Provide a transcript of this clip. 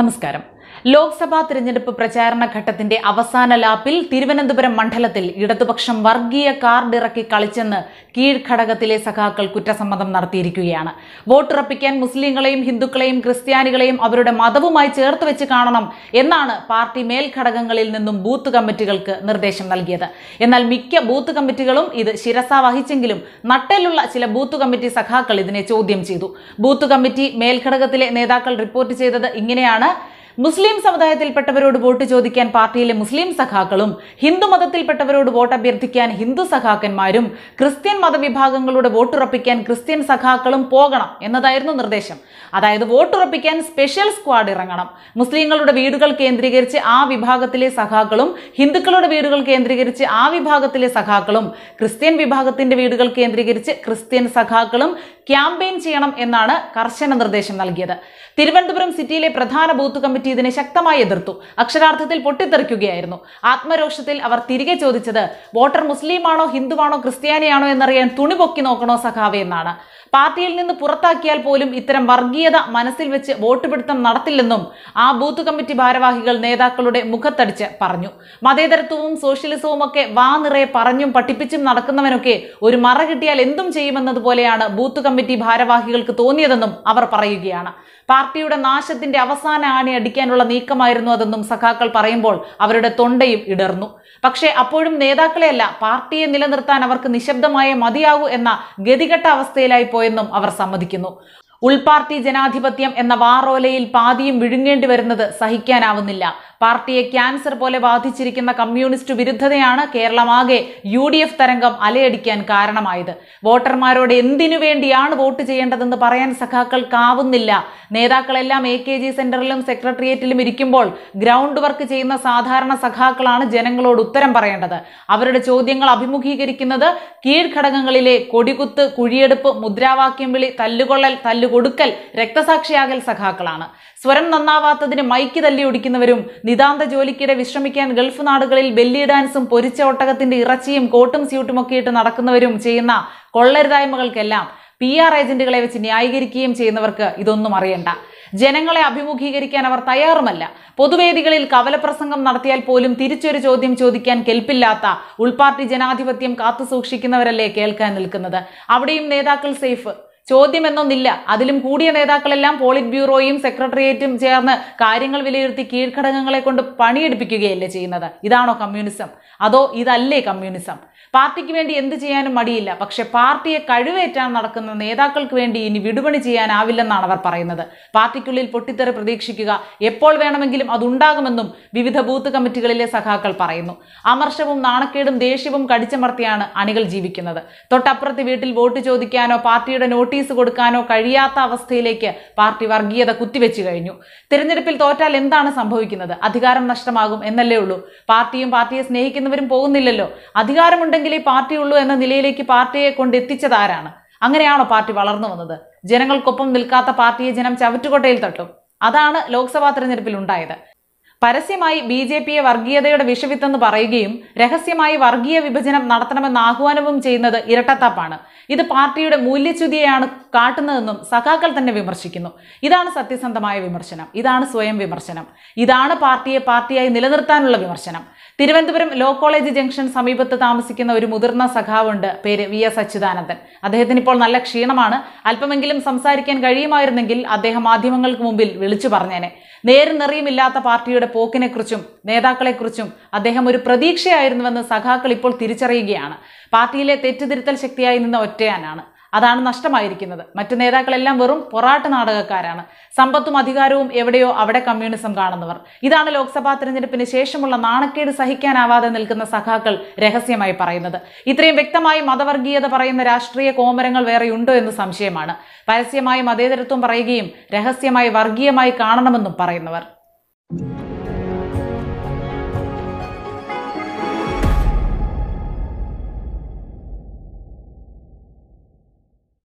നമസ്കാരം ലോക്സഭാ തിരഞ്ഞെടുപ്പ് പ്രചാരണ ഘട്ടത്തിന്റെ അവസാന ലാപ്പിൽ തിരുവനന്തപുരം മണ്ഡലത്തിൽ ഇടതുപക്ഷം വർഗീയ കാർഡ് ഇറക്കി കളിച്ചെന്ന് കീഴ്ഘടകത്തിലെ സഖാക്കൾ കുറ്റസമ്മതം നടത്തിയിരിക്കുകയാണ് വോട്ടുറപ്പിക്കാൻ മുസ്ലിങ്ങളെയും ഹിന്ദുക്കളെയും ക്രിസ്ത്യാനികളെയും അവരുടെ മതവുമായി ചേർത്ത് വെച്ച് കാണണം എന്നാണ് പാർട്ടി മേൽഘടകങ്ങളിൽ നിന്നും ബൂത്ത് കമ്മിറ്റികൾക്ക് നിർദ്ദേശം നൽകിയത് എന്നാൽ മിക്ക ബൂത്ത് കമ്മിറ്റികളും ഇത് ശിരസ വഹിച്ചെങ്കിലും നട്ടലുള്ള ചില ബൂത്ത് കമ്മിറ്റി സഖാക്കൾ ഇതിനെ ചോദ്യം ചെയ്തു ബൂത്ത് കമ്മിറ്റി മേൽഘടകത്തിലെ നേതാക്കൾ റിപ്പോർട്ട് ചെയ്തത് ഇങ്ങനെയാണ് മുസ്ലിം സമുദായത്തിൽപ്പെട്ടവരോട് വോട്ട് ചോദിക്കാൻ പാർട്ടിയിലെ മുസ്ലിം സഖാക്കളും ഹിന്ദു മതത്തിൽപ്പെട്ടവരോട് വോട്ട് അഭ്യർത്ഥിക്കാൻ ഹിന്ദു സഖാക്കന്മാരും ക്രിസ്ത്യൻ മതവിഭാഗങ്ങളുടെ വോട്ടുറപ്പിക്കാൻ ക്രിസ്ത്യൻ സഖാക്കളും പോകണം എന്നതായിരുന്നു നിർദ്ദേശം അതായത് വോട്ടുറപ്പിക്കാൻ സ്പെഷ്യൽ സ്ക്വാഡ് ഇറങ്ങണം മുസ്ലിങ്ങളുടെ വീടുകൾ കേന്ദ്രീകരിച്ച് ആ വിഭാഗത്തിലെ സഖാക്കളും ഹിന്ദുക്കളുടെ വീടുകൾ കേന്ദ്രീകരിച്ച് ആ വിഭാഗത്തിലെ സഖാക്കളും ക്രിസ്ത്യൻ വിഭാഗത്തിന്റെ വീടുകൾ കേന്ദ്രീകരിച്ച് ക്രിസ്ത്യൻ സഖാക്കളും ക്യാമ്പയിൻ ചെയ്യണം എന്നാണ് കർശന നിർദ്ദേശം നൽകിയത് തിരുവനന്തപുരം സിറ്റിയിലെ പ്രധാന ബൂത്ത് കമ്മിറ്റി ഇതിനെ ശക്തമായി എതിർത്തു അക്ഷരാർത്ഥത്തിൽ പൊട്ടിത്തെറിക്കുകയായിരുന്നു ആത്മരോഷത്തിൽ അവർ തിരികെ ചോദിച്ചത് വോട്ടർ മുസ്ലിമാണോ ഹിന്ദുവാണോ ക്രിസ്ത്യാനിയാണോ എന്നറിയാൻ തുണി പൊക്കി നോക്കണോ സഖാവേ എന്നാണ് പാർട്ടിയിൽ നിന്ന് പുറത്താക്കിയാൽ പോലും ഇത്തരം വർഗീയത മനസ്സിൽ വെച്ച് വോട്ട് നടത്തില്ലെന്നും ആ ബൂത്ത് കമ്മിറ്റി ഭാരവാഹികൾ നേതാക്കളുടെ മുഖത്തടിച്ച് പറഞ്ഞു മതേതരത്വവും സോഷ്യലിസവും ഒക്കെ വാ നിറയെ പറഞ്ഞും പഠിപ്പിച്ചും നടക്കുന്നവനൊക്കെ ഒരു മറ കിട്ടിയാൽ എന്തും ചെയ്യുമെന്നതുപോലെയാണ് ബൂത്ത് കമ്മിറ്റി ഭാരവാഹികൾക്ക് തോന്നിയതെന്നും അവർ പറയുകയാണ് പാർട്ടി പാർട്ടിയുടെ നാശത്തിന്റെ അവസാന ആണി അടിക്കാനുള്ള നീക്കമായിരുന്നു അതെന്നും സഖാക്കൾ പറയുമ്പോൾ അവരുടെ തൊണ്ടയും ഇടർന്നു പക്ഷേ അപ്പോഴും നേതാക്കളെയല്ല പാർട്ടിയെ നിലനിർത്താൻ അവർക്ക് നിശബ്ദമായേ മതിയാകൂ എന്ന ഗതികെട്ട അവസ്ഥയിലായി പോയെന്നും അവർ സമ്മതിക്കുന്നു ഉൾപാർട്ടി ജനാധിപത്യം എന്ന വാറോലയിൽ പാതിയും വിഴുങ്ങേണ്ടി വരുന്നത് സഹിക്കാനാവുന്നില്ല പാർട്ടിയെ ക്യാൻസർ പോലെ ബാധിച്ചിരിക്കുന്ന കമ്മ്യൂണിസ്റ്റ് വിരുദ്ധതയാണ് കേരളമാകെ യു ഡി എഫ് തരംഗം അലയടിക്കാൻ കാരണമായത് വോട്ടർമാരോട് എന്തിനു വേണ്ടിയാണ് വോട്ട് ചെയ്യേണ്ടതെന്ന് പറയാൻ സഖാക്കൾക്കാവുന്നില്ല നേതാക്കളെല്ലാം എ കെ ജി സെന്ററിലും സെക്രട്ടേറിയറ്റിലും ഇരിക്കുമ്പോൾ ഗ്രൗണ്ട് വർക്ക് ചെയ്യുന്ന സാധാരണ സഖാക്കളാണ് ജനങ്ങളോട് ഉത്തരം പറയേണ്ടത് അവരുടെ ചോദ്യങ്ങൾ അഭിമുഖീകരിക്കുന്നത് കീഴ്ഘടകങ്ങളിലെ കൊടികുത്ത് കുഴിയെടുപ്പ് മുദ്രാവാക്യം വിളി തല്ലുകൊള്ളൽ തല്ലു കൊടുക്കൽ രക്തസാക്ഷിയാകൽ സഖാക്കളാണ് സ്വരം നന്നാവാത്തതിന് മൈക്ക് തല്ലി ഒടിക്കുന്നവരും നിതാന്ത ജോലിക്കിടെ വിശ്രമിക്കാൻ ഗൾഫ് നാടുകളിൽ ബെല്ലി ഡാൻസും പൊരിച്ച ഒട്ടകത്തിന്റെ ഇറച്ചിയും കോട്ടും സ്യൂട്ടുമൊക്കെ ഇട്ട് നടക്കുന്നവരും ചെയ്യുന്ന കൊള്ളരുതായ്മകൾക്കെല്ലാം പി ആർ ഏജന്റുകളെ വെച്ച് ന്യായീകരിക്കുകയും ചെയ്യുന്നവർക്ക് ഇതൊന്നും അറിയണ്ട ജനങ്ങളെ അഭിമുഖീകരിക്കാൻ അവർ തയ്യാറുമല്ല പൊതുവേദികളിൽ കവലപ്രസംഗം നടത്തിയാൽ പോലും തിരിച്ചൊരു ചോദ്യം ചോദിക്കാൻ കെൽപ്പില്ലാത്ത ഉൾപാർട്ടി ജനാധിപത്യം കാത്തുസൂക്ഷിക്കുന്നവരല്ലേ കേൾക്കാൻ നിൽക്കുന്നത് അവിടെയും നേതാക്കൾ സേഫ് ചോദ്യം എന്നൊന്നില്ല അതിലും കൂടിയ നേതാക്കളെല്ലാം പോളിറ്റ് ബ്യൂറോയും സെക്രട്ടേറിയറ്റും ചേർന്ന് കാര്യങ്ങൾ വിലയിരുത്തി കീഴ്ഘടകങ്ങളെ കൊണ്ട് പണിയെടുപ്പിക്കുകയല്ലേ ചെയ്യുന്നത് ഇതാണോ കമ്മ്യൂണിസം അതോ ഇതല്ലേ കമ്മ്യൂണിസം പാർട്ടിക്ക് വേണ്ടി എന്ത് ചെയ്യാനും മടിയില്ല പക്ഷെ പാർട്ടിയെ കഴിവേറ്റാൻ നടക്കുന്ന നേതാക്കൾക്ക് വേണ്ടി ഇനി വിടുപണി ചെയ്യാനാവില്ലെന്നാണ് അവർ പറയുന്നത് പാർട്ടിക്കുള്ളിൽ പൊട്ടിത്തെറി പ്രതീക്ഷിക്കുക എപ്പോൾ വേണമെങ്കിലും അതുണ്ടാകുമെന്നും വിവിധ ബൂത്ത് കമ്മിറ്റികളിലെ സഖാക്കൾ പറയുന്നു അമർഷവും നാണക്കേടും ദേഷ്യവും കടിച്ചമർത്തിയാണ് അണികൾ ജീവിക്കുന്നത് തൊട്ടപ്പുറത്തെ വീട്ടിൽ വോട്ട് ചോദിക്കാനോ പാർട്ടിയുടെ നോട്ടീസ് നോട്ടീസ് കൊടുക്കാനോ കഴിയാത്ത അവസ്ഥയിലേക്ക് പാർട്ടി വർഗീയത കുത്തിവെച്ചു കഴിഞ്ഞു തിരഞ്ഞെടുപ്പിൽ തോറ്റാൽ എന്താണ് സംഭവിക്കുന്നത് അധികാരം നഷ്ടമാകും എന്നല്ലേ ഉള്ളൂ പാർട്ടിയും പാർട്ടിയെ സ്നേഹിക്കുന്നവരും പോകുന്നില്ലല്ലോ അധികാരമുണ്ടെങ്കിലേ പാർട്ടിയുള്ളൂ എന്ന നിലയിലേക്ക് പാർട്ടിയെ കൊണ്ട് എത്തിച്ചതാരാണ് അങ്ങനെയാണോ പാർട്ടി വളർന്നു വന്നത് ജനങ്ങൾക്കൊപ്പം നിൽക്കാത്ത പാർട്ടിയെ ജനം ചവറ്റുകൊട്ടയിൽ തട്ടും അതാണ് ലോക്സഭാ തെരഞ്ഞെടുപ്പിൽ ഉണ്ടായത് പരസ്യമായി ബി ജെ പിയെ വർഗീയതയുടെ വിഷവിത്തെന്ന് പറയുകയും രഹസ്യമായി വർഗീയ വിഭജനം നടത്തണമെന്ന് ആഹ്വാനവും ചെയ്യുന്നത് ഇരട്ടത്താപ്പാണ് ഇത് പാർട്ടിയുടെ മൂല്യച്യുതിയെയാണ് കാട്ടുന്നതെന്നും സഖാക്കൾ തന്നെ വിമർശിക്കുന്നു ഇതാണ് സത്യസന്ധമായ വിമർശനം ഇതാണ് സ്വയം വിമർശനം ഇതാണ് പാർട്ടിയെ പാർട്ടിയായി നിലനിർത്താനുള്ള വിമർശനം തിരുവനന്തപുരം ലോ കോളേജ് ജംഗ്ഷൻ സമീപത്ത് താമസിക്കുന്ന ഒരു മുതിർന്ന സഖാവുണ്ട് പേര് വി എസ് അച്യുതാനന്ദൻ അദ്ദേഹത്തിന് ഇപ്പോൾ നല്ല ക്ഷീണമാണ് അല്പമെങ്കിലും സംസാരിക്കാൻ കഴിയുമായിരുന്നെങ്കിൽ അദ്ദേഹം മാധ്യമങ്ങൾക്ക് മുമ്പിൽ വിളിച്ചു പറഞ്ഞേനെ നേരും നിറയുമില്ലാത്ത പാർട്ടിയുടെ അവരുടെ പോക്കിനെക്കുറിച്ചും നേതാക്കളെക്കുറിച്ചും അദ്ദേഹം ഒരു പ്രതീക്ഷയായിരുന്നുവെന്ന് സഖാക്കൾ ഇപ്പോൾ തിരിച്ചറിയുകയാണ് പാർട്ടിയിലെ തെറ്റുതിരുത്തൽ ശക്തിയായി നിന്ന ഒറ്റയാനാണ് അതാണ് നഷ്ടമായിരിക്കുന്നത് മറ്റു നേതാക്കളെല്ലാം വെറും പൊറാട്ട് നാടകക്കാരാണ് സമ്പത്തും അധികാരവും എവിടെയോ അവിടെ കമ്മ്യൂണിസം കാണുന്നവർ ഇതാണ് ലോക്സഭാ തെരഞ്ഞെടുപ്പിന് ശേഷമുള്ള നാണക്കേട് സഹിക്കാനാവാതെ നിൽക്കുന്ന സഖാക്കൾ രഹസ്യമായി പറയുന്നത് ഇത്രയും വ്യക്തമായി മതവർഗീയത പറയുന്ന രാഷ്ട്രീയ കോമരങ്ങൾ വേറെയുണ്ടോ എന്ന് സംശയമാണ് പരസ്യമായി മതേതരത്വം പറയുകയും രഹസ്യമായി വർഗീയമായി കാണണമെന്നും പറയുന്നവർ